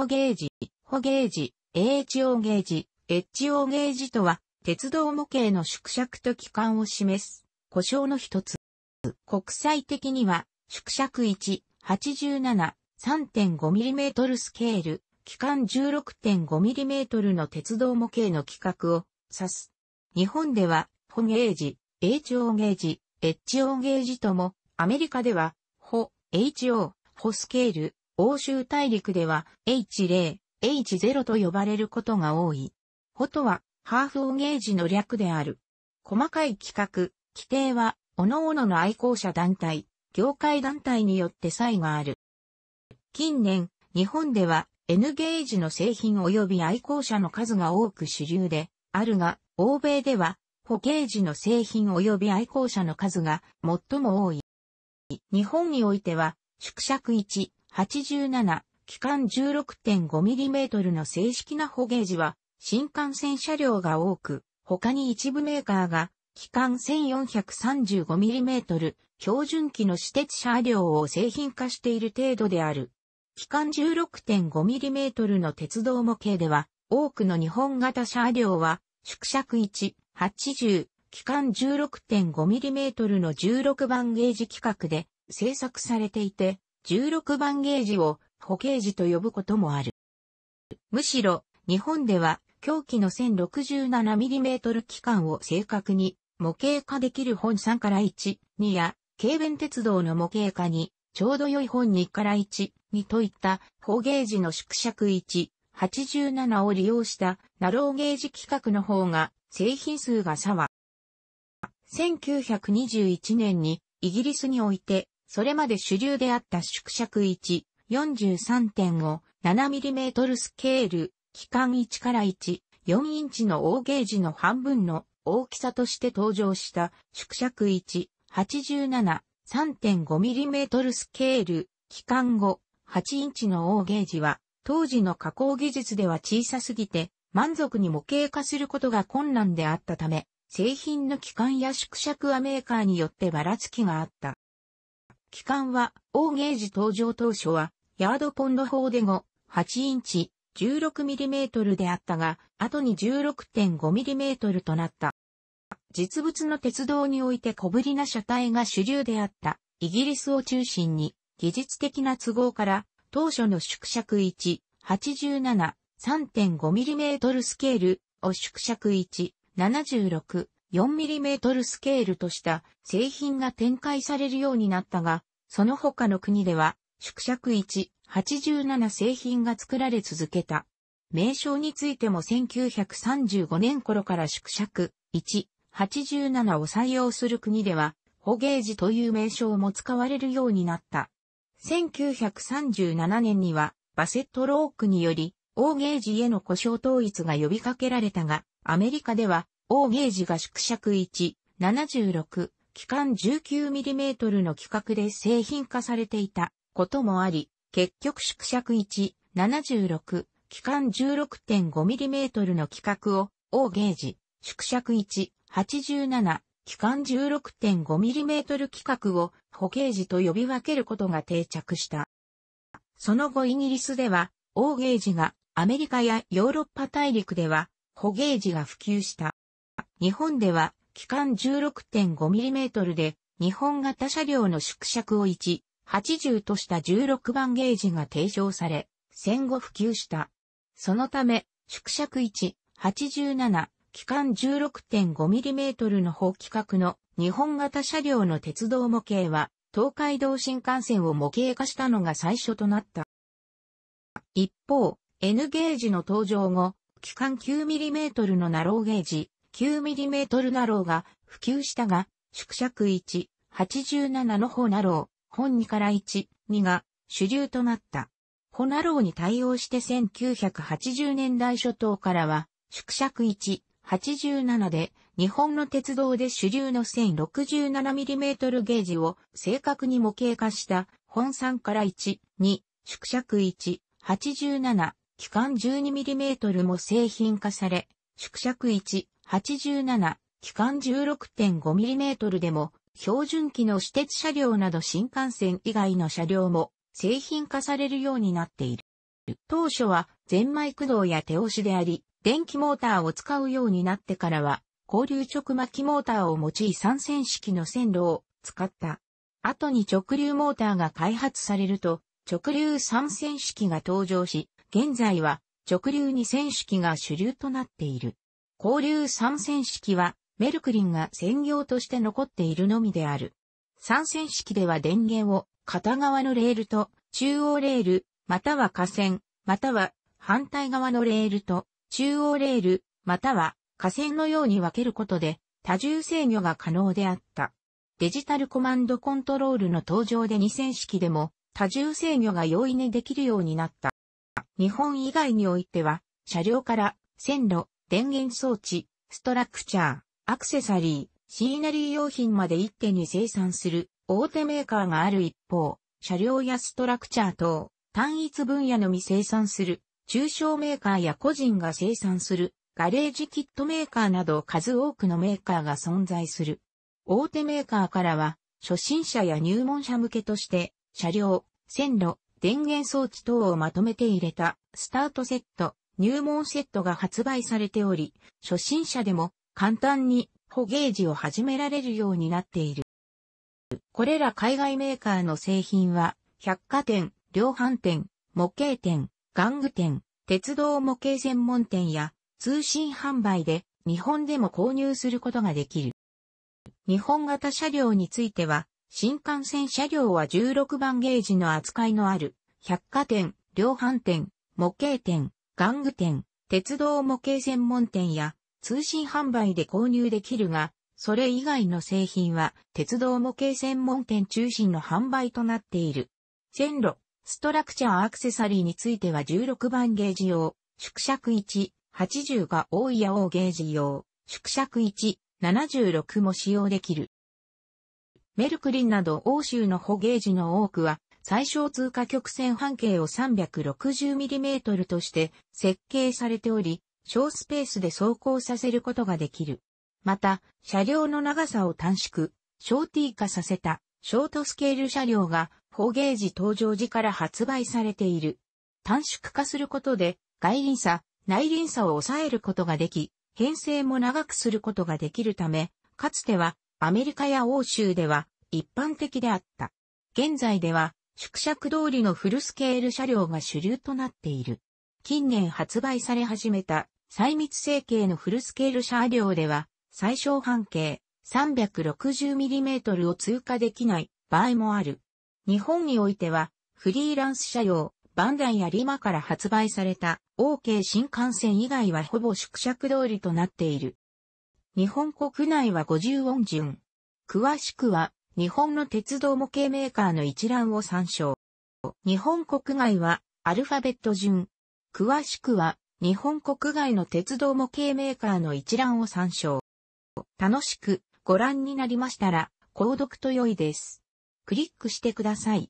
ホゲージ、ホゲージ、h o ゲージ、HO ゲージとは、鉄道模型の縮尺と期間を示す、故障の一つ。国際的には、縮尺1、87、3.5mm スケール、期間 16.5mm の鉄道模型の規格を指す。日本では、ホゲージ、HO ゲージ、HO ゲージとも、アメリカでは、ホ、HO、ホスケール、欧州大陸では H0、H0 と呼ばれることが多い。ホトはハーフオゲージの略である。細かい規格、規定は、各々の愛好者団体、業界団体によって差異がある。近年、日本では N ゲージの製品及び愛好者の数が多く主流であるが、欧米では、ホゲージの製品及び愛好者の数が最も多い。日本においては、縮尺1、87、期間 16.5mm の正式なホゲージは、新幹線車両が多く、他に一部メーカーが、期間 1435mm、標準機の私鉄車両を製品化している程度である。期間 16.5mm の鉄道模型では、多くの日本型車両は、縮尺1、80、期間 16.5mm の16番ゲージ規格で製作されていて、16番ゲージを歩形ジと呼ぶこともある。むしろ、日本では、狂気の 1067mm 機関を正確に模型化できる本3から1、2や、軽便鉄道の模型化に、ちょうど良い本2から1、2といった方ゲージの縮尺1、87を利用したナローゲージ規格の方が製品数が差は、1921年にイギリスにおいてそれまで主流であった縮尺1、43.5、7mm スケール、期間1から1、4インチの大ゲージの半分の大きさとして登場した縮尺1、87、3.5mm スケール、期間5、8インチの大ゲージは、当時の加工技術では小さすぎて、満足に模型化することが困難であったため、製品の期間や縮尺はメーカーによってばらつきがあった。機関は、大ゲージ登場当初は、ヤードポンド法で後、8インチ、16mm であったが、後に 16.5mm となった。実物の鉄道において小ぶりな車体が主流であった、イギリスを中心に、技術的な都合から、当初の縮尺1、87、3.5mm スケールを縮尺1、76、4mm スケールとした製品が展開されるようになったが、その他の国では、縮尺1、87製品が作られ続けた。名称についても1935年頃から縮尺1、87を採用する国では、ホゲージという名称も使われるようになった。1937年には、バセットロークにより、オーゲージへの故障統一が呼びかけられたが、アメリカでは、王明治が縮尺1、76、期間 19mm の規格で製品化されていたこともあり、結局縮尺1、76、期間 16.5mm の規格を、王ゲージ、縮尺1、87、期間 16.5mm 規格を、保ゲージと呼び分けることが定着した。その後イギリスでは、王ゲージがアメリカやヨーロッパ大陸では、ホゲージが普及した。日本では、機関 16.5mm で、日本型車両の縮尺を1、80とした16番ゲージが提唱され、戦後普及した。そのため、縮尺1、87、機関 16.5mm の法規格の日本型車両の鉄道模型は、東海道新幹線を模型化したのが最初となった。一方、N ゲージの登場後、機関 9mm のナローゲージ、9mm ナローが普及したが、縮尺1、87のホナロー、本2から1、2が主流となった。ホナローに対応して1980年代初頭からは、縮尺1、87で、日本の鉄道で主流の 1067mm ゲージを正確に模型化した本3から1、2、縮尺1、87、期間 12mm も製品化され、縮尺1、87、期間 16.5mm でも、標準機の私鉄車両など新幹線以外の車両も製品化されるようになっている。当初はゼンマイ駆動や手押しであり、電気モーターを使うようになってからは、交流直巻きモーターを用い三線式の線路を使った。後に直流モーターが開発されると、直流三線式が登場し、現在は直流二線式が主流となっている。交流参戦式は、メルクリンが専業として残っているのみである。参戦式では電源を片側のレールと中央レール、または架線、または反対側のレールと中央レール、または架線のように分けることで多重制御が可能であった。デジタルコマンドコントロールの登場で2000式でも多重制御が容易にできるようになった。日本以外においては車両から線路、電源装置、ストラクチャー、アクセサリー、シーナリー用品まで一手に生産する大手メーカーがある一方、車両やストラクチャー等、単一分野のみ生産する中小メーカーや個人が生産するガレージキットメーカーなど数多くのメーカーが存在する。大手メーカーからは、初心者や入門者向けとして、車両、線路、電源装置等をまとめて入れたスタートセット、入門セットが発売されており、初心者でも簡単にホゲージを始められるようになっている。これら海外メーカーの製品は、百貨店、量販店、模型店、玩具店、鉄道模型専門店や通信販売で日本でも購入することができる。日本型車両については、新幹線車両は16番ゲージの扱いのある、百貨店、量販店、模型店、玩具店、鉄道模型専門店や通信販売で購入できるが、それ以外の製品は鉄道模型専門店中心の販売となっている。線路、ストラクチャーアクセサリーについては16番ゲージ用、縮尺1、80が多いやゲージ用、縮尺1、76も使用できる。メルクリンなど欧州の保ゲージの多くは最小通過曲線半径を 360mm として設計されており、小スペースで走行させることができる。また、車両の長さを短縮、小 T 化させた、ショートスケール車両が、ーゲージ登場時から発売されている。短縮化することで、外輪差、内輪差を抑えることができ、編成も長くすることができるため、かつては、アメリカや欧州では、一般的であった。現在では、縮尺通りのフルスケール車両が主流となっている。近年発売され始めた、細密成形のフルスケール車両では、最小半径 360mm を通過できない場合もある。日本においては、フリーランス車両、バンダイやリマから発売された OK 新幹線以外はほぼ縮尺通りとなっている。日本国内は50音順。詳しくは日本の鉄道模型メーカーの一覧を参照。日本国外はアルファベット順。詳しくは日本国外の鉄道模型メーカーの一覧を参照。楽しくご覧になりましたら、購読と良いです。クリックしてください。